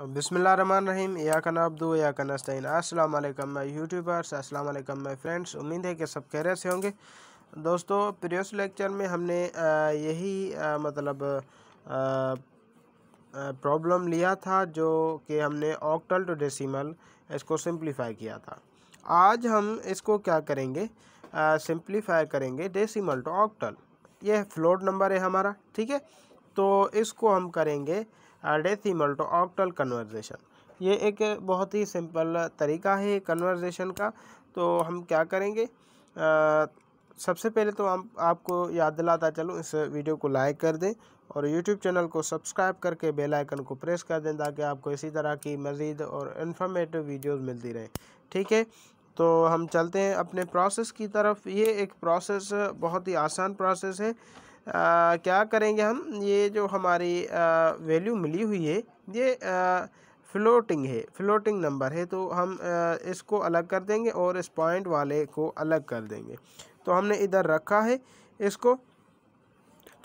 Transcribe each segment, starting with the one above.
रहीम या कन अब्दू या कन अस्तिन अस्सलाम वालेकुम मैं यूट्यूबर्स अस्सलाम वालेकुम मैं फ्रेंड्स उम्मीद है कि सब खैरियत से होंगे दोस्तों प्रीवियस लेक्चर में हमने यही मतलब प्रॉब्लम लिया था जो कि हमने ऑक्टल टू डेसिमल इसको सिंप्लीफाई किया था आज हम इसको क्या करेंगे सिंप्लीफाई करेंगे डेसिमल टू ऑक्टल यह फ्लोट नंबर है हमारा ठीक है तो इसको हम करेंगे डेसिमल टू ऑक्टल कन्वर्जेशन ये एक बहुत ही सिंपल तरीका है कन्वर्जेशन का तो हम क्या करेंगे आ, सबसे पहले तो हम आपको याद दिलाता चलूँ इस वीडियो को लाइक कर दें और यूट्यूब चैनल को सब्सक्राइब करके बेल आइकन को प्रेस कर दें ताकि आपको इसी तरह की मज़ीद और इन्फॉर्मेटिव वीडियोस मिलती रहें ठीक है तो हम चलते हैं अपने प्रोसेस की तरफ ये एक प्रोसेस बहुत ही आसान प्रोसेस है आ, क्या करेंगे हम ये जो हमारी वैल्यू मिली हुई है ये फ्लोटिंग है फ्लोटिंग नंबर है तो हम आ, इसको अलग कर देंगे और इस पॉइंट वाले को अलग कर देंगे तो हमने इधर रखा है इसको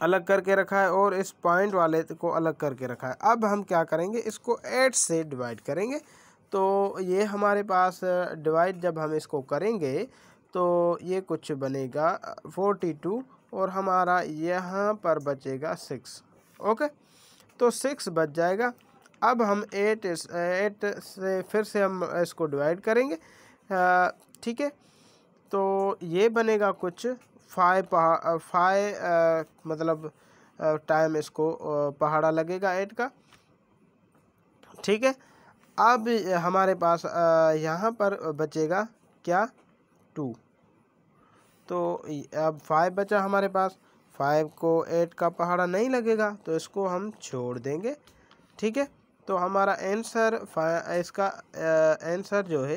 अलग करके रखा है और इस पॉइंट वाले को अलग करके रखा है अब हम क्या करेंगे इसको एट से डिवाइड करेंगे तो ये हमारे पास डिवाइड जब हम इसको करेंगे तो ये कुछ बनेगा फोर्टी टू और हमारा यहाँ पर बचेगा सिक्स ओके तो सिक्स बच जाएगा अब हम एट एट से फिर से हम इसको डिवाइड करेंगे ठीक है तो ये बनेगा कुछ फाइव पहा फाइव मतलब टाइम इसको पहाड़ा लगेगा एट का ठीक है अब हमारे पास यहाँ पर बचेगा क्या टू तो अब फाइव बचा हमारे पास फाइव को एट का पहाड़ा नहीं लगेगा तो इसको हम छोड़ देंगे ठीक है तो हमारा आंसर इसका आंसर जो है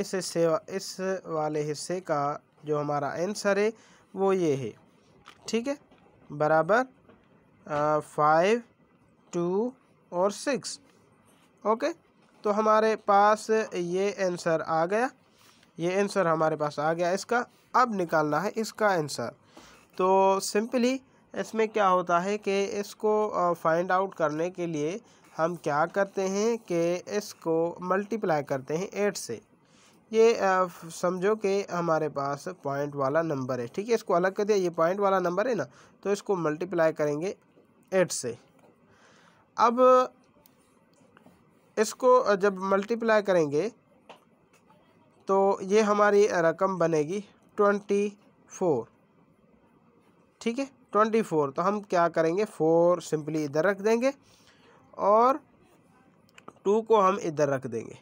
इस हिस्से इस वाले हिस्से का जो हमारा आंसर है वो ये है ठीक है बराबर फाइव टू और सिक्स ओके तो हमारे पास ये आंसर आ गया ये आंसर हमारे पास आ गया इसका अब निकालना है इसका आंसर तो सिंपली इसमें क्या होता है कि इसको फाइंड आउट करने के लिए हम क्या करते हैं कि इसको मल्टीप्लाई करते हैं एट से ये समझो कि हमारे पास पॉइंट वाला नंबर है ठीक है इसको अलग कर दिया ये पॉइंट वाला नंबर है ना तो इसको मल्टीप्लाई करेंगे एट से अब इसको जब मल्टीप्लाई करेंगे तो ये हमारी रकम बनेगी ट्वेंटी फोर ठीक है ट्वेंटी फोर तो हम क्या करेंगे फोर सिंपली इधर रख देंगे और टू को हम इधर रख देंगे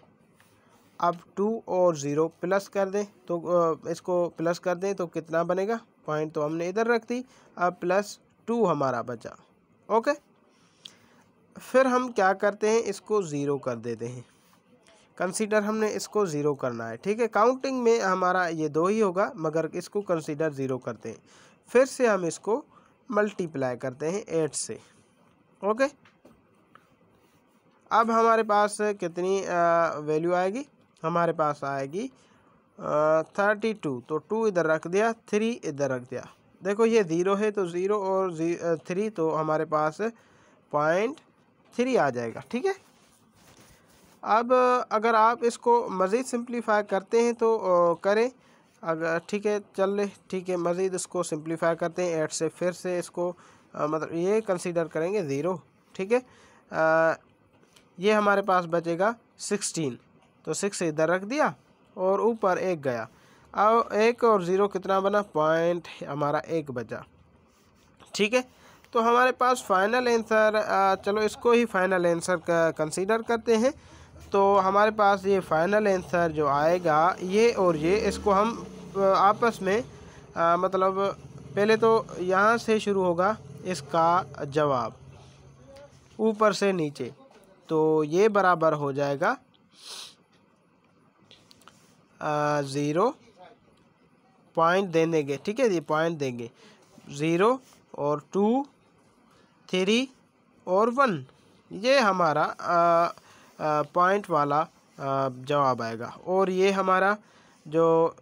अब टू और ज़ीरो प्लस कर दें तो इसको प्लस कर दें तो कितना बनेगा पॉइंट तो हमने इधर रख दी अब प्लस टू हमारा बचा ओके फिर हम क्या करते हैं इसको ज़ीरो कर देते हैं कंसीडर हमने इसको ज़ीरो करना है ठीक है काउंटिंग में हमारा ये दो ही होगा मगर इसको कंसीडर ज़ीरो करते हैं फिर से हम इसको मल्टीप्लाई करते हैं एट से ओके अब हमारे पास कितनी वैल्यू आएगी हमारे पास आएगी थर्टी टू तो टू इधर रख दिया थ्री इधर रख दिया देखो ये ज़ीरो है तो ज़ीरो और थ्री तो हमारे पास पॉइंट थ्री आ जाएगा ठीक है अब अगर आप इसको मज़ीद सिंप्लीफाई करते हैं तो करें अगर ठीक है चल ले ठीक है मज़ीद इसको सिंप्लीफाई करते हैं एट से फिर से इसको आ, मतलब ये कंसीडर करेंगे ज़ीरो ठीक है ये हमारे पास बचेगा सिक्सटीन तो सिक्स इधर रख दिया और ऊपर एक गया अब एक और ज़ीरो कितना बना पॉइंट हमारा एक बचा ठीक है तो हमारे पास फ़ाइनल आंसर चलो इसको ही फ़ाइनल आंसर कंसीडर करते हैं तो हमारे पास ये फाइनल आंसर जो आएगा ये और ये इसको हम आपस में आ, मतलब पहले तो यहाँ से शुरू होगा इसका जवाब ऊपर से नीचे तो ये बराबर हो जाएगा ज़ीरो पॉइंट दे देंगे ठीक है ये पॉइंट देंगे ज़ीरो और टू थ्री और वन ये हमारा आ, पॉइंट वाला जवाब आएगा और ये हमारा जो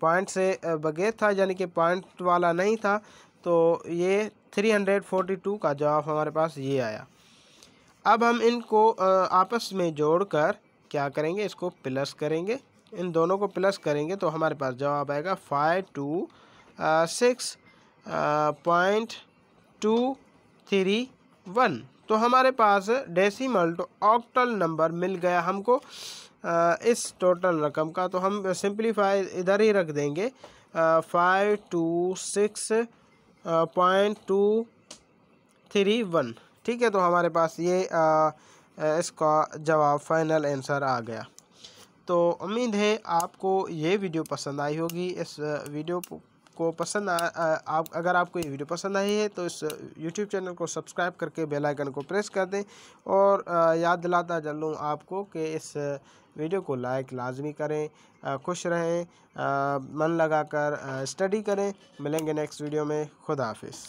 पॉइंट से बगैर था यानी कि पॉइंट वाला नहीं था तो ये थ्री हंड्रेड फोर्टी टू का जवाब हमारे पास ये आया अब हम इनको आपस में जोड़कर क्या करेंगे इसको प्लस करेंगे इन दोनों को प्लस करेंगे तो हमारे पास जवाब आएगा five two six point two three one तो हमारे पास डेसीमल टू ऑक्टल नंबर मिल गया हमको इस टोटल रकम का तो हम सिंप्लीफाई इधर ही रख देंगे five two six point two three one ठीक है तो हमारे पास ये इसका जवाब फाइनल आंसर आ गया तो उम्मीद है आपको ये वीडियो पसंद आई होगी इस वीडियो को पसंद आ, आ, आप अगर आपको ये वीडियो पसंद आई है तो इस यूट्यूब चैनल को सब्सक्राइब करके बेल आइकन को प्रेस कर दें और आ, याद दिलाता चल लूँ आपको कि इस वीडियो को लाइक लाजमी करें आ, खुश रहें मन लगाकर स्टडी करें मिलेंगे नेक्स्ट वीडियो में खुदा हाफिज़